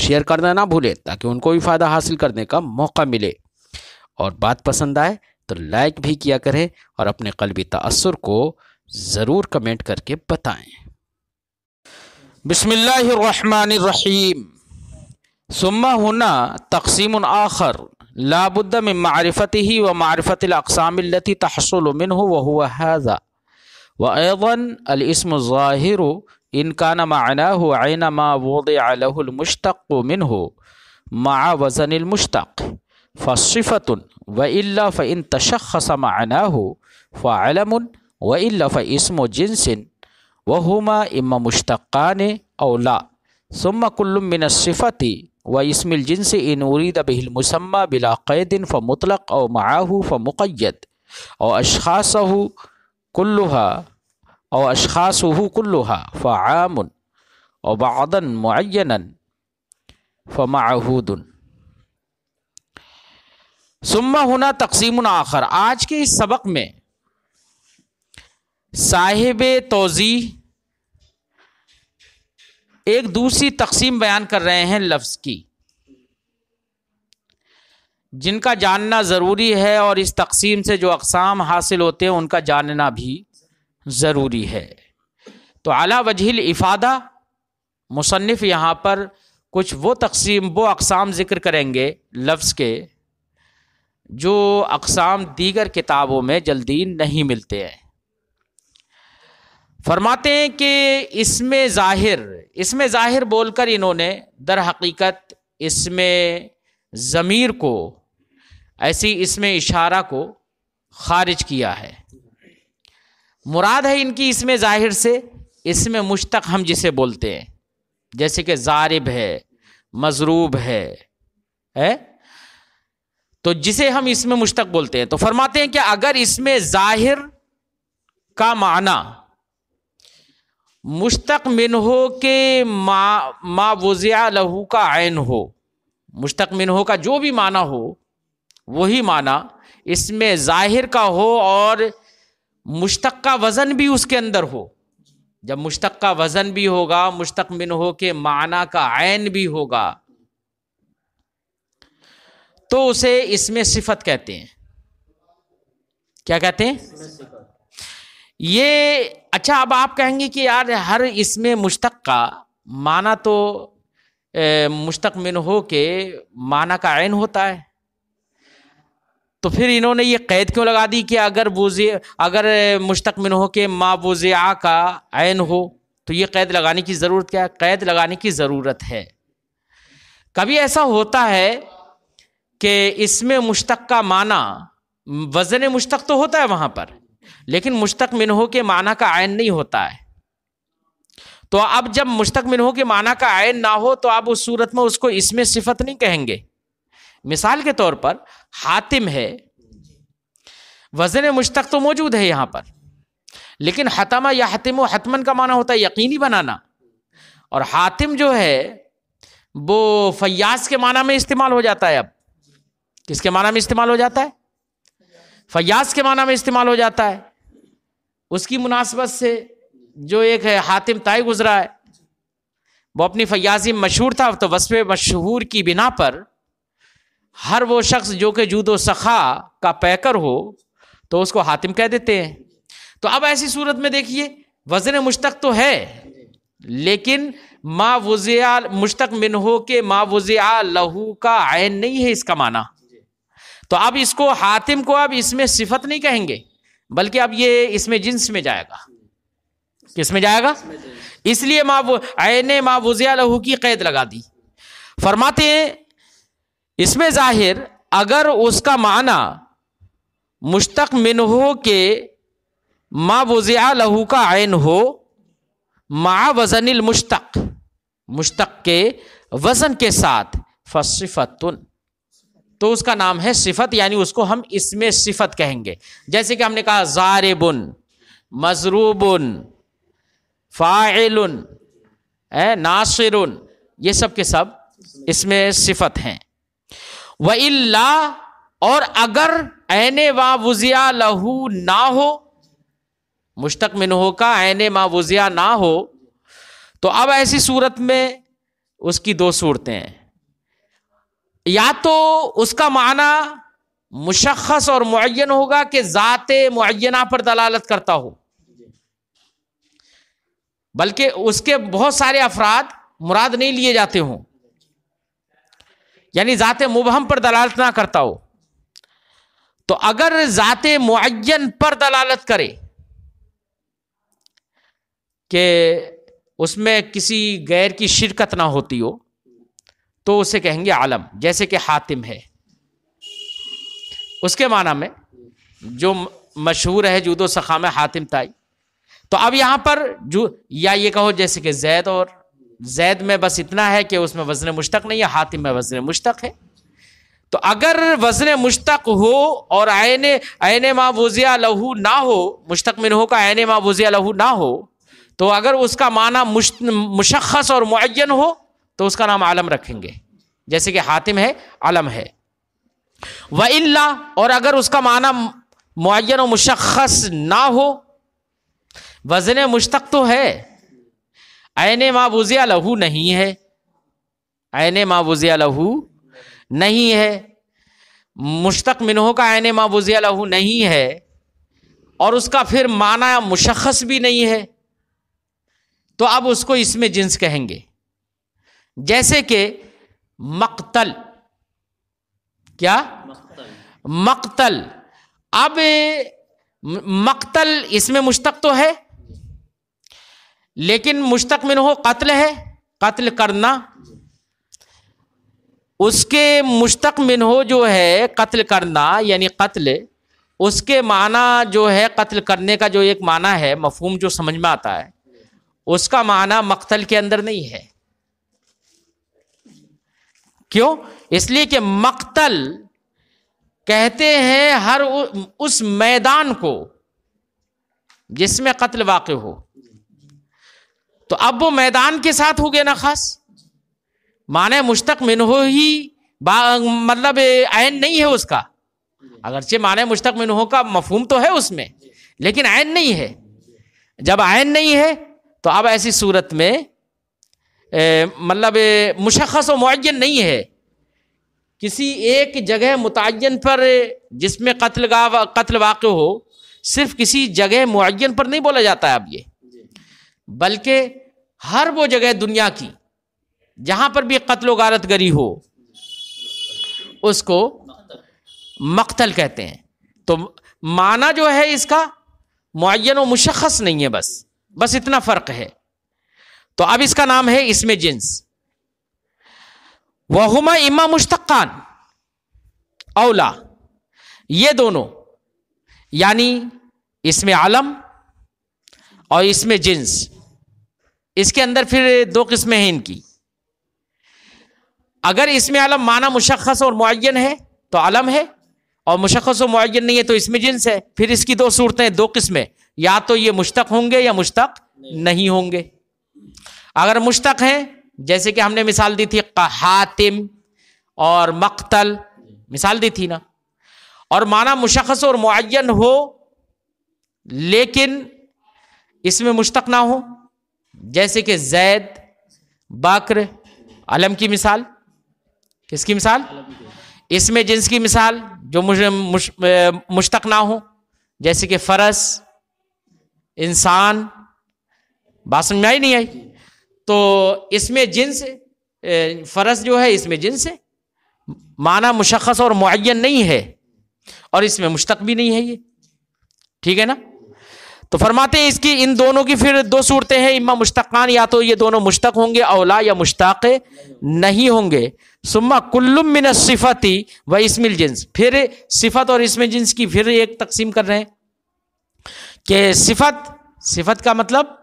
Share करना ना भूलें ताकि उनको भी फ़ायदा हासिल करने का मौका मिले और बात पसंद आए तो लाइक भी किया करें और अपने कलबी तसर को ज़रूर कमेंट करके बताएं बसमीम सुम्मा होना तकसीम आखर लाबुद्द में मारफत ही व मारफत अकसामती हो वह हैज़ा व एवन अलस्म ज़ाहिर إن كان معناه عينما وضع له المشتق منه مع وزن المشتق فصفة وإلا فإن تشخص معناه فعلم وإلا فاسم جنس وهما إما مشتقان أو لا ثم كل من الصفة واسم الجنس إن أريد به المسمى بلا قيد فمطلق أو معه فمقيد أو أشخاصه كلها और अशास कुल्लुहा फ़ामुन और बादन मुन फ़माहूदन सुम्मा होना तकसीम आखर आज के इस सबक में साहिब तोज़ी एक दूसरी तकसीम बयान कर रहे हैं लफ्ज़ की जिनका जानना ज़रूरी है और इस तकसीम से जो अकसाम हासिल होते हैं उनका जानना भी ज़रूरी है तो अला वजहिल इफ़ादा मुसनफ़ यहाँ पर कुछ वो तकसीम वो अकसाम ज़िक्र करेंगे लफ्ज़ के जो अकसाम दीगर किताबों में जल्दी नहीं मिलते हैं फरमाते हैं कि इसमें ज़ाहिर इसमें ज़ाहिर बोलकर इन्होंने दर हकीकत इसमें ज़मीर को ऐसी इसमें इशारा को खारिज किया है मुराद है इनकी इसमें जाहिर से इसमें मुश्तक हम जिसे बोलते हैं जैसे कि जारिब है मजरूब है है तो जिसे हम इसमें मुश्तक बोलते हैं तो फरमाते हैं कि अगर इसमें जाहिर का माना मुश्तक मिन हो के मा मा वज़िया लहू का आयन हो मुश्तक मिन हो का जो भी माना हो वही माना इसमें जाहिर का हो और मुश्तक का वज़न भी उसके अंदर हो जब मुश्तक का वज़न भी होगा मुश्तक मिन हो के माना का आयन भी होगा तो उसे इसमें सिफत कहते हैं क्या कहते हैं ये अच्छा अब आप कहेंगे कि यार हर इसमें मुश्तक का माना तो मुश्तक मिन हो के माना का आयन होता है तो फिर इन्होंने ये कैद क्यों लगा दी कि अगर वोजे अगर मुश्तक हो के माँ वोज़ आ का आयन हो तो ये कैद लगाने की ज़रूरत क्या है कैद लगाने की ज़रूरत है कभी ऐसा होता है कि इसमें मुश्तक का माना वज़न मुश्तक तो होता है वहाँ पर लेकिन मुश्तक मिनहो के माना का आयन नहीं होता है तो अब जब मुश्तक मिनहो के माना का आयन ना हो तो आप उस सूरत में उसको इसमें सिफत नहीं कहेंगे मिसाल के तौर पर हातिम है वजन मुश्तक तो मौजूद है यहाँ पर लेकिन हतमा या हतिम हतमन का माना होता है यकीनी बनाना और हातिम जो है वो फयास के माना में इस्तेमाल हो जाता है अब किसके माना में इस्तेमाल हो जाता है फयास के माना में इस्तेमाल हो जाता है उसकी मुनासबत से जो एक है हातिम ताई गुजरा है वो अपनी फयाजी मशहूर था तो वसफ़ मशहूर की बिना पर हर वो शख्स जो कि जूदो सखा का पैकर हो तो उसको हातिम कह देते हैं तो अब ऐसी सूरत में देखिए वजन मुश्तक तो है लेकिन मा वज़िया मुश्तक मिन हो के मा वज़िया लहू का आयन नहीं है इसका माना तो अब इसको हातिम को अब इसमें सिफत नहीं कहेंगे बल्कि अब ये इसमें जिन्स में जाएगा किस में जाएगा इसलिए माँ आयन माँ वज़िया लहू की कैद लगा दी फरमाते हैं इसमें जाहिर अगर उसका माना मुश्तक मिनहो के मा वजिया लहू का आयन हो मा वज़निल मुश्तक मुश्तक के वज़न के साथ फसिफतुन तो उसका नाम है सिफत यानी उसको हम इसमें सिफत कहेंगे जैसे कि हमने कहा जारिबुन मजरूबुन फ़ाइलुन नासिरुन ये सब के सब इसमें सिफत हैं व इल्ला और अगर ऐन वा वुजिया लहू ना हो मुश्तक मिनहो का ऐन मा वुजिया ना हो तो अब ऐसी सूरत में उसकी दो सूरतें हैं या तो उसका माना मुशखस और मुन होगा कि ज़ात मुना पर दलालत करता हो बल्कि उसके बहुत सारे अफराद मुराद नहीं लिए जाते हों यानी जाते मुबहम पर दलालत ना करता हो तो अगर जाते मुन पर दलालत करे कि उसमें किसी गैर की शिरकत ना होती हो तो उसे कहेंगे आलम जैसे कि हातिम है उसके माना में जो मशहूर है जूदो सखा में हातिम ताई तो अब यहां पर जो या ये कहो जैसे कि जैद और जैद में बस इतना है कि उसमें वजन मुश्तक नहीं है हातिम में वजन मुश्तक है तो अगर वजन मुश्तक हो और आयन आयन मावजिया लहू ना हो मुश्तक में हो का आयन मावजिया लहू ना हो तो अगर उसका माना मुशखस और मुन हो तो उसका नाम आलम रखेंगे जैसे कि हातिम है आलम है व इल्ला और अगर उसका माना मुन और मुशखस ना हो वजन मुश्तक तो है आयन मावजिया लहू नहीं है आयन माबूजिया लहू नहीं है मुश्तक मिनहू का आयन माबूजिया लहू नहीं है और उसका फिर माना मुशखस भी नहीं है तो अब उसको इसमें जिन्स कहेंगे जैसे कि मक्तल क्या मक्तल अब मक्तल इसमें मुश्तक तो है लेकिन मुश्तक मिन हो कत्ल है कत्ल करना उसके मुश्तक मिन हो जो है कत्ल करना यानी कत्ल उसके माना जो है कत्ल करने का जो एक माना है मफहम जो समझ में आता है उसका माना मख्तल के अंदर नहीं है क्यों इसलिए कि मख्तल कहते हैं हर उस मैदान को जिसमें कत्ल वाक़ हो तो अब वो मैदान के साथ हो गया ना खास माने मुश्तक मिनहो ही मतलब आयन नहीं है उसका अगरचे माने मुश्तक मिनहो का मफहूम तो है उसमें लेकिन आयन नहीं है जब आयन नहीं है तो अब ऐसी सूरत में मतलब मुशखस व मुन नहीं है किसी एक जगह मुतन पर जिसमें कत्ल कत्ल वाक़ हो सिर्फ किसी जगह मुन पर नहीं बोला जाता है अब ये बल्कि हर वो जगह दुनिया की जहां पर भी कत्लो गारत गरी हो उसको मख्तल कहते हैं तो माना जो है इसका मुन मुशखस नहीं है बस बस इतना फ़र्क है तो अब इसका नाम है इसमें जिन्स वहुमा इमा मुश्तान औला ये दोनों यानी इसमें आलम और इसमें जिन्स इसके अंदर फिर दो किस्में हैं इनकी अगर इसमें आलम माना मुशखस और मुन है तो आलम है और मुशखस और मुन नहीं है तो इसमें जिन्स है फिर इसकी दो सूरतें दो किस्में या तो ये मुश्तक होंगे या मुश्तक नहीं होंगे अगर मुश्तक हैं जैसे कि हमने मिसाल दी थी हातिम और मख्तल मिसाल दी थी ना और माना मुशखस और मुन हो लेकिन इसमें मुश्तक ना हो जैसे कि जैद बकर अलम की मिसाल किसकी मिसाल इसमें जिन्स की मिसाल जो मुझे मुश्तक ना हो जैसे कि फ़रस इंसान बात समझ में आई नहीं आई तो इसमें जिन्स फ़रस जो है इसमें जिन्स माना मुशखस और मुन नहीं है और इसमें मुश्तक भी नहीं है ये ठीक है ना तो फरमाते हैं इसकी इन दोनों की फिर दो सूरतें हैं इमा मुश्तान या तो ये दोनों मुश्तक होंगे अवला या मुश्ताक नहीं होंगे सुम्मा कुल्लुम मिन सिफती व इसमिल जिन्स फिर सिफत और इसमिल जिन्स की फिर एक तकसीम कर रहे हैं कि सिफत सिफत का मतलब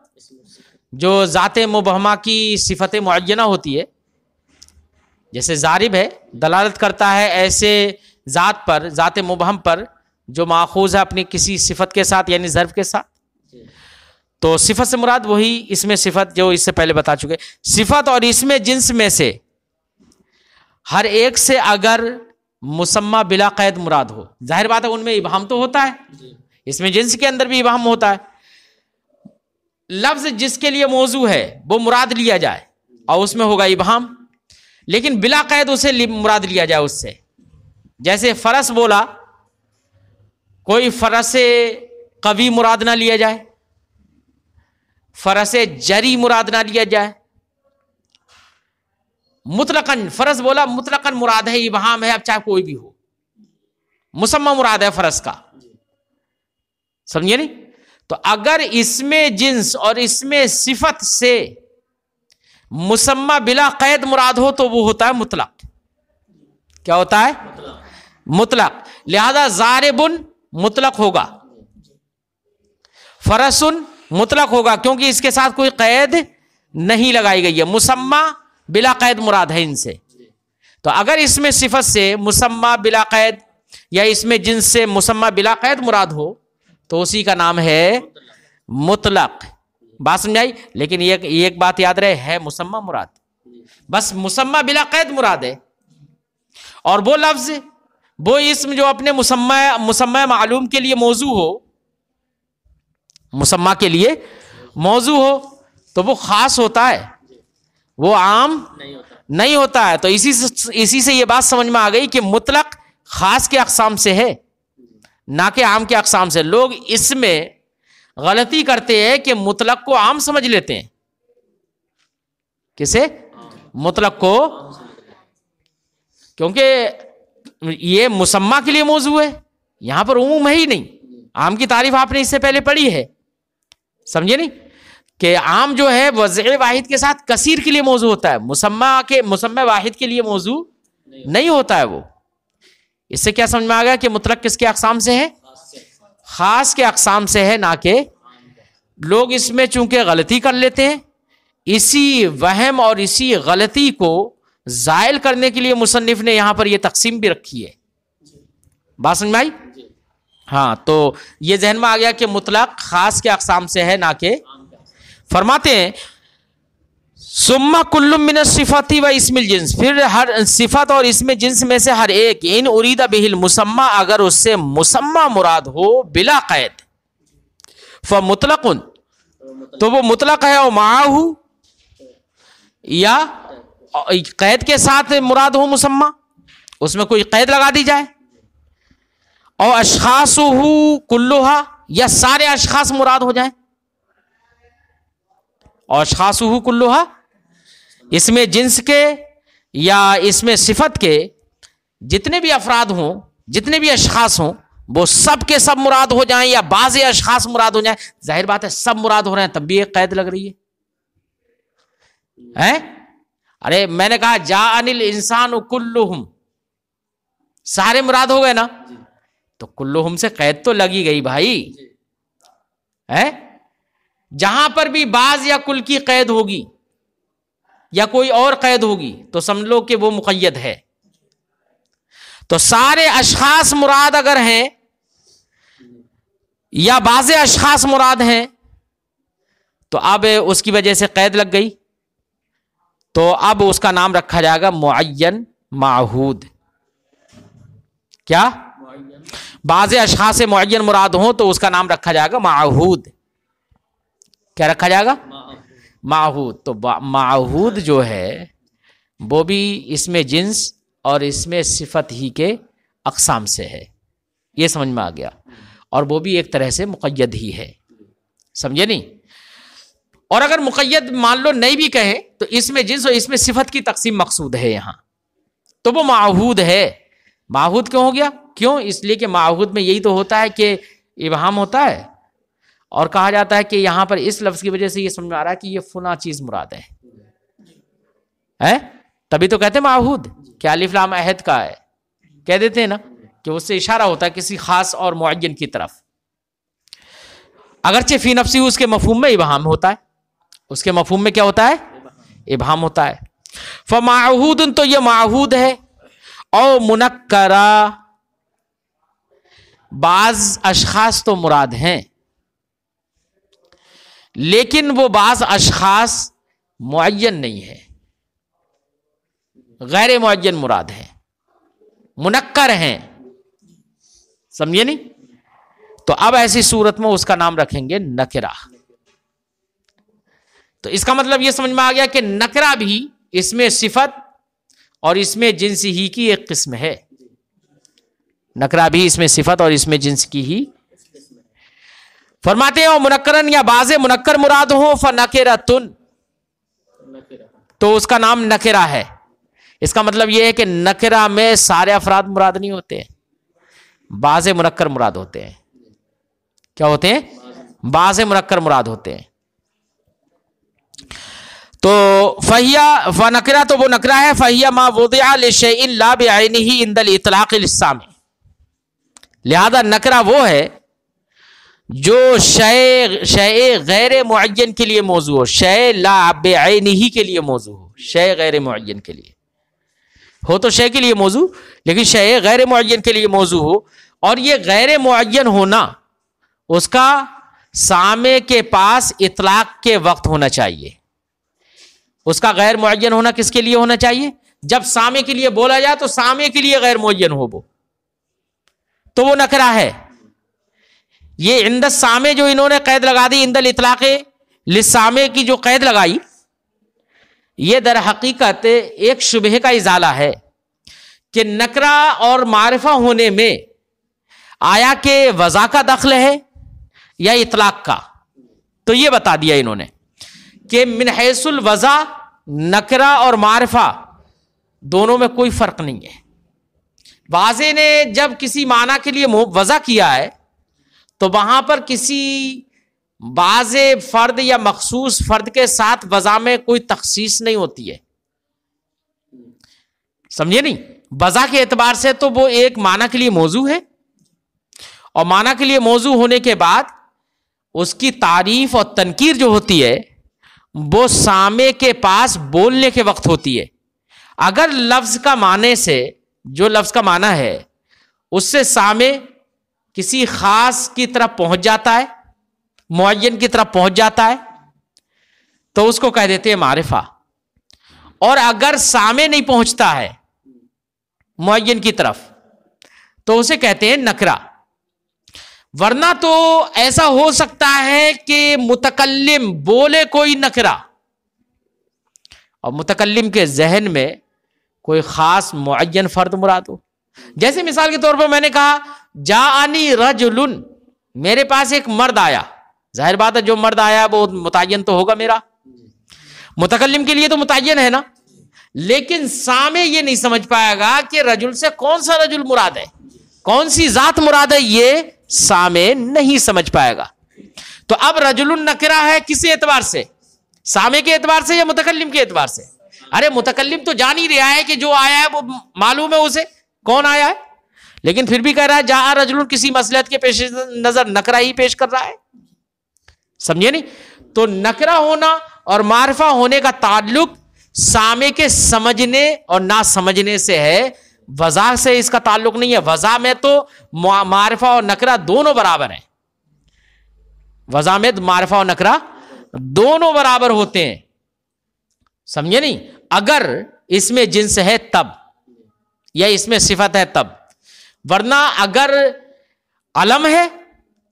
जो ज़ात मुबहमा की सिफत मुयना होती है जैसे जारिब है दलालत करता है ऐसे ज़ात पर ज़ात मुबहम पर जो माखूज है अपनी किसी सिफत के साथ यानी ज़र्फ के साथ तो सिफत से मुराद वही इसमें सिफत जो इससे पहले बता चुके सिफत और इसमें जिन्स में से हर एक से अगर मुसम्मा बिला कैद मुराद हो जाहिर बात है उनमें इबाम तो होता है इसमें जिन्स के अंदर भी इबाम होता है लफ्ज जिसके लिए मौजू है वो मुराद लिया जाए और उसमें होगा इबाम लेकिन बिला कैद उसे मुराद लिया जाए उससे जैसे फरस बोला कोई फरस कवि मुराद ना लिया जाए फरस जरी मुराद ना लिया जाए मुतलकन फरस बोला मुतलकन मुराद है इबाम है अब चाहे कोई भी हो मुसम्मा मुराद है फरस का समझिए नहीं तो अगर इसमें जिन्स और इसमें सिफत से मुसम्मा बिला कैद मुराद हो तो वो होता है मुतलक क्या होता है मुतलक लिहाजा बुन मुतलक होगा फरसुन मुतलक होगा क्योंकि इसके साथ कोई कैद नहीं लगाई गई है मुसम्मा बिला कैद मुराद है इनसे तो अगर इसमें सिफत से मुसम्मा बिला कैद या इसमें जिनसे मुसम्मा बिला कैद मुराद हो तो उसी का नाम है मुतलक बात समझाई लेकिन एक एक बात याद रहे है मुसम्मा मुराद बस मुसम्मा बिला कैद मुराद है और वो लफ्ज़ वो इसम जो अपने मुसम्मा मुसम्मा मालूम के लिए मौजू हो मुसम्मा के लिए मौजू हो तो वो ख़ास होता है वो आम नहीं होता, है तो इसी से इसी से ये बात समझ में आ गई कि मुतलक ख़ास के अकसाम से है ना कि आम के अकसाम से लोग इसमें गलती करते हैं कि मुतलक को आम समझ लेते हैं किसे मुतलक को क्योंकि ये मुसम्मा के लिए मौजू है यहां पर उमूम है ही नहीं आम की तारीफ आपने इससे पहले पढ़ी है समझे नहीं कि आम जो है वज़ वाहिद के साथ कसीर के लिए मौजू होता है मुसम्मा के मुसम्म वाहिद के लिए मौजू नहीं, नहीं होता है वो इससे क्या समझ में आ गया कि मुतलक किसके अकसाम से है खास के अकसाम से है ना के लोग इसमें चूंकि गलती कर लेते हैं इसी वहम और इसी गलती को जायल करने के लिए मुसनफ़ ने यहां पर यह तकसीम भी रखी है बात समझ में आई हाँ तो ये जहन में आ गया कि मुतलक खास के अकसाम से है ना के फरमाते हैं सुम्मा मिन सिफ़ती व इसमिल जिन्स फिर हर सिफ़त और इसमें जिन्स में से हर एक इन उरीदा बिहिल मुसम्मा अगर उससे मुसम्मा मुराद हो बिला कैद फ मुतलक तो वो मुतलक है और माहू या कैद के साथ मुराद हो मुसम्मा उसमें कोई कैद लगा दी जाए और अशास कुल्लुहा या सारे अशखास मुराद हो जाए और अशास कुल्लुहा इसमें जिन्स के या इसमें सिफत के जितने भी अफराद हों जितने भी अशखास हों वो सब के सब मुराद हो जाएं या बाज अशखास मुराद हो जाएं जाहिर बात है सब मुराद हो रहे हैं तब भी एक कैद लग रही है हैं? अरे मैंने कहा जा अनिल इंसान कुल्लुहम सारे मुराद हो गए ना तो कुल्लुहुम से कैद तो लगी गई भाई है जहां पर भी बाज या कुल की कैद होगी या कोई और कैद होगी तो समझ लो कि वो मुकैद है तो सारे अशखास मुराद अगर हैं या बाज अशखास मुराद हैं तो अब उसकी वजह से कैद लग गई तो अब उसका नाम रखा जाएगा मुन माहूद क्या बाज़ अशा से मुन मुराद हो तो उसका नाम रखा जाएगा माहूद क्या रखा जाएगा माहूद तो माहूद जो है वो भी इसमें जिन्स और इसमें सिफत ही के अकसाम से है ये समझ में आ गया और वो भी एक तरह से मुकैद ही है समझे नहीं और अगर मुकैद मान लो नहीं भी कहें तो इसमें जिन्स और इसमें सिफत की तकसीम मकसूद है यहां तो वो माहूद है माहूद क्यों हो गया क्यों इसलिए कि माहूद में यही तो होता है कि इबहम होता है और कहा जाता है कि यहां पर इस लफ्ज़ की वजह से ये समझ में आ रहा है कि ये फुना चीज़ मुराद है हैं तभी तो कहते माहूद कि अलिफ्लाम अहद का है कह देते हैं ना कि उससे इशारा होता है किसी खास और मुन की तरफ अगरचे फ़ी नफसी उसके मफहम में इबहम होता है उसके मफहम में क्या होता है इबहम होता है माहूद तो ये माहूद है और मुनक्करा बाज अशखास तो मुराद हैं लेकिन वो बाज अशखास मुन नहीं है गैर मुन मुराद है मुनक्कर हैं समझे नहीं तो अब ऐसी सूरत में उसका नाम रखेंगे नकरा तो इसका मतलब ये समझ में आ गया कि नकरा भी इसमें सिफत और इसमें जिन्स ही की एक किस्म है नकरा भी इसमें सिफत और इसमें जिन्स की ही फरमाते हो मुनक्करन या बाज मुनक्कर मुराद हो फ नकेरा तुन तो उसका नाम नकेरा है इसका मतलब यह है कि नकेरा में सारे अफराद मुराद नहीं होते बाजे बाज मुनक्कर मुराद होते हैं क्या होते हैं बाज मुनक्कर मुराद होते हैं तो फहिया फ नकरा तो वो नकरा है फहिया माँ इन ला बेआनी ही इंदल इतलाक़ लिस्सा में लिहाजा नकरा वो है जो शय शय गैर मुन के लिए मौजू हो शय लाब ही के लिए मौजू हो शय गैर मुन के लिए हो तो शय के लिए मौजू लेकिन शय गैर मुन के लिए मौजू हो और ये गैर मुन होना उसका सामे के पास इतलाक के वक्त होना चाहिए उसका गैर मुन होना किसके लिए होना चाहिए जब सामे के लिए बोला जाए तो सामे के लिए गैर मुन हो वो तो वो नकरा है ये इंद सामे जो इन्होंने कैद लगा दी इंदल इतलाक़े लिसामे की जो कैद लगाई ये दर हकीकत एक शुबह का इजाला है कि नकरा और मारफा होने में आया के वज़ा का दखल है या इतलाक का तो ये बता दिया इन्होंने कि मिनहसुल वज़ा नकरा और मारफा दोनों में कोई फ़र्क नहीं है वाजे ने जब किसी माना के लिए वजह किया है तो वहां पर किसी बाज फर्द या मखसूस फर्द के साथ वजा में कोई तखसीस नहीं होती है समझे नहीं वज़ा के एतबार से तो वो एक माना के लिए मौजू है और माना के लिए मौजू होने के बाद उसकी तारीफ और तनकीर जो होती है वो सामे के पास बोलने के वक्त होती है अगर लफ्ज का माने से जो लफ्ज का माना है उससे सामे किसी खास की तरफ पहुंच जाता है मुन की तरफ पहुंच जाता है तो उसको कह देते हैं मारिफा और अगर सामे नहीं पहुंचता है मुन की तरफ तो उसे कहते हैं नकरा वरना तो ऐसा हो सकता है कि मुतकल्लिम बोले कोई नकरा और मुतकल्लिम के जहन में कोई ख़ास मुन फ़र्द मुराद हो जैसे मिसाल के तौर पर मैंने कहा जा आनी रजुल मेरे पास एक मर्द आया जाहिर बात है जो मर्द आया वो मुतन तो होगा मेरा मुतकलम के लिए तो मुतन है ना लेकिन सामे ये नहीं समझ पाएगा कि रजुल से कौन सा रजुल मुराद है कौन सी जात मुराद है ये सामे नहीं समझ पाएगा तो अब रजुल नकरा है किस एतबार से सामे के एतबार से या मुतकलम के एतबार से अरे मुतकलम तो जान ही रहा है कि जो आया है वो मालूम है उसे कौन आया है लेकिन फिर भी कह रहा है जहां रजल किसी मसलत के पेश नजर नकरा ही पेश कर रहा है समझे नहीं तो नकरा होना और मारफा होने का ताल्लुक सामे के समझने और ना समझने से है वजह से इसका ताल्लुक नहीं है वजह में तो मारफा और नकरा दोनों बराबर है वजह में मारफा और नकरा दोनों बराबर होते हैं समझे नहीं अगर इसमें जिन्स है तब या इसमें सिफत है तब वरना अगर अलम है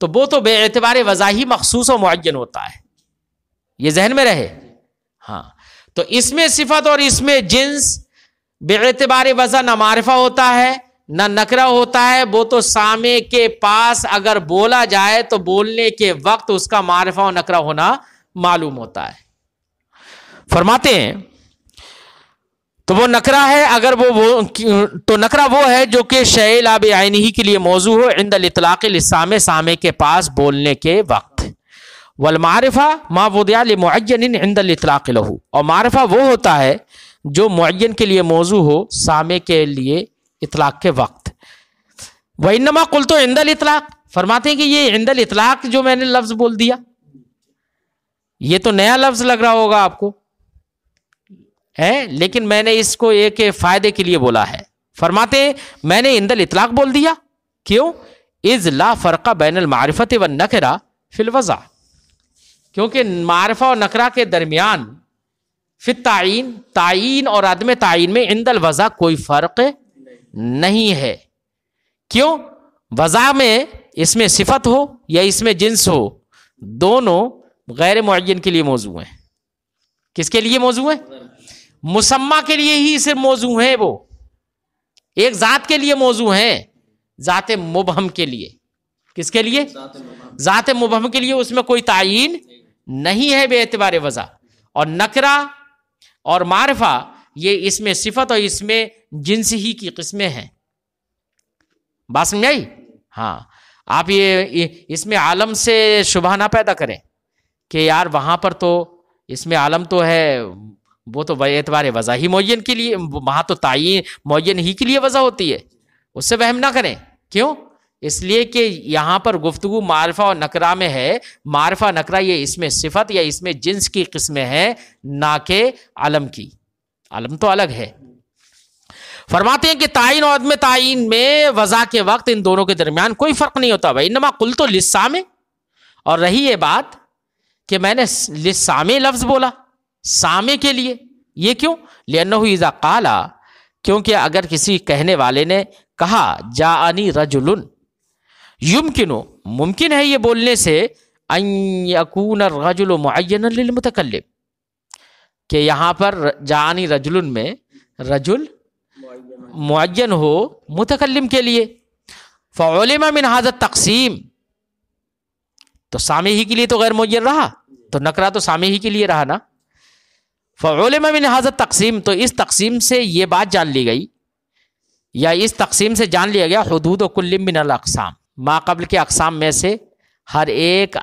तो वो तो बेतबार वजाही मखसूस और मुन होता है ये जहन में रहे हाँ तो इसमें सिफत और इसमें जिन्स बेतबार वजह ना मारफा होता है ना नकरा होता है वो तो सामे के पास अगर बोला जाए तो बोलने के वक्त उसका मारफा और नकरा होना मालूम होता है फरमाते हैं तो वो नकरा है अगर वो वो तो नकरा वो है जो कि शय आब आयन ही के लिए मौजू हो इंद इतलाक़ सामे के पास बोलने के वक्त वलमारफ़ा माँ वदयाल मुन इंदल इतलाक़ लहू और मारफ़ा वो होता है जो मुन के लिए मौजू हो सामे के लिए इतलाक़ के वक्त वनमा कुल तो इंदल इतलाक़ फरमाते हैं कि ये इंदल इतलाक़ जो मैंने लफ्ज़ बोल दिया ये तो नया लफ्ज़ लग रहा होगा आपको है लेकिन मैंने इसको एक फ़ायदे के लिए बोला है फरमाते हैं मैंने इंदल इतलाक बोल दिया क्यों इज़ ला फ़र्क़ा बैन मारफत व नकरा फिलवज़ा क्योंकि मारफा और नकरा के दरमियान फिर तयन तयन और आदम तयन में इंदल वज़ा कोई फ़र्क नहीं है क्यों वज़ा में इसमें सिफत हो या इसमें जिन्स हो दोनों गैर मुन के लिए मौजू हैं किसके लिए मौजू हैं मुसम्मा के लिए ही इसे मौजू है वो एक ज़ात के लिए मौजू है ज़ात मुबहम के लिए किसके लिए ज़ात मुबहम के लिए उसमें कोई तयन नहीं है बेतबार वजह और नकरा और मारफा ये इसमें सिफत और इसमें जिन्स ही की किस्में हैं बात समझ आई हाँ आप ये इसमें आलम से शुभा ना पैदा करें कि यार वहां पर तो इसमें आलम तो है वो तो एतबार वज़ा ही मोयन के लिए वहाँ तो तयन मोयन ही के लिए वजह होती है उससे वहम ना करें क्यों इसलिए कि यहाँ पर गुफ्तु मारफा और नकरा में है मारफा नकरा ये इसमें सिफत या इसमें जिन्स की किस्में हैं ना के आलम की आलम तो अलग है फरमाते हैं कि तयन और अदम तयन में वज़ा के वक्त इन दोनों के दरमियान कोई फ़र्क नहीं होता भाई नमा कुल तो लिस्सा में और रही ये बात कि मैंने लिस्सा में लफ्ज़ बोला सामे के लिए ये क्यों लेनहु इज़ा काला क्योंकि अगर किसी कहने वाले ने कहा जा जानी रजुलन युमकिन मुमकिन है ये बोलने से अकून रजुल मुतकल यहाँ पर जानी रजुलन में रजुल मुन हो मुतकलम के लिए फ़ौलमा मिन हाजत तकसीम तो सामे ही के लिए तो गैर मुन रहा तो नकरा तो सामे ही के लिए रहा ना फ़ोलम में हाजत तकसीम तो इस तकसीम से ये बात जान ली गई या इस तकसीम से जान लिया गया हदूद कुल्लिम बिन अकसाम माकबल के अकसाम में से हर एक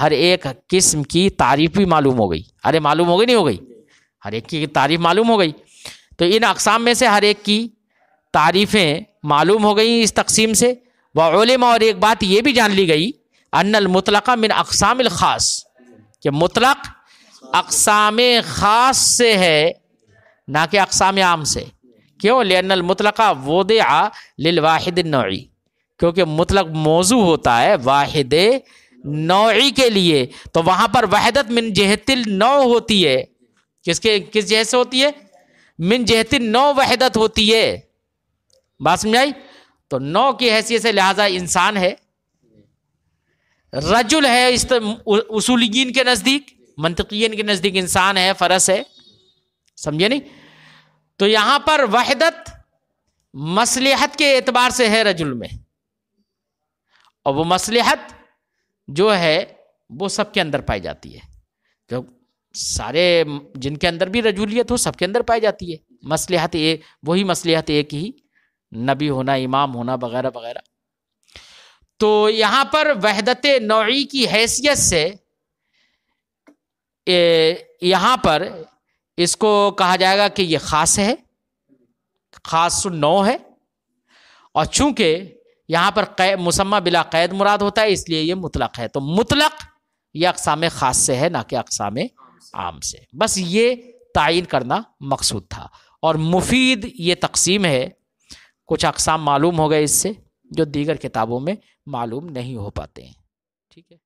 हर एक किस्म की तारीफ भी मालूम हो गई अरे मालूम हो गई नहीं हो गई हर एक की तारीफ मालूम हो गई तो इन अकसाम में से हर एक की तारीफ़ें मालूम हो गई इस तकसीम से वलम और एक बात ये भी जान ली गई अनल मिन अकसाम ख़ास कि मुतल अकसाम ख़ास से है ना कि अकसाम आम से क्यों लेनल मुतलका वोद लिल वाहिद नौई क्योंकि मुतलक मौजू होता है वाहिद नौई के लिए तो वहां पर वहदत मिन जहतिल नौ होती है किसके किस जहत से होती है मिन जहतिल नौ वहदत होती है बात समझाई तो नौ की हैसियत से लिहाजा इंसान है रजुल है इस उसूलगीन के नज़दीक मंतकीन के नज़दीक इंसान है फ़रस है समझे नहीं तो यहाँ पर वहदत मसलहत के एतबार से है रजुल में और वो मसलहत जो है वो सबके अंदर पाई जाती है जो सारे जिनके अंदर भी रजूलियत हो सबके अंदर पाई जाती है मसलहत एक वही मसलहत एक ही नबी होना इमाम होना वगैरह वगैरह तो यहाँ पर वहदत नौ की हैसियत से यहाँ पर इसको कहा जाएगा कि ये खास है खास नौ है और चूंकि यहाँ पर कै मुसम्मा बिला कैद मुराद होता है इसलिए ये मुतलक है तो मुतलक ये अकसाम ख़ास से है ना कि अकसाम आम से बस ये तयन करना मकसूद था और मुफीद ये तकसीम है कुछ अकसाम मालूम हो गए इससे जो दीगर किताबों में मालूम नहीं हो पाते हैं ठीक है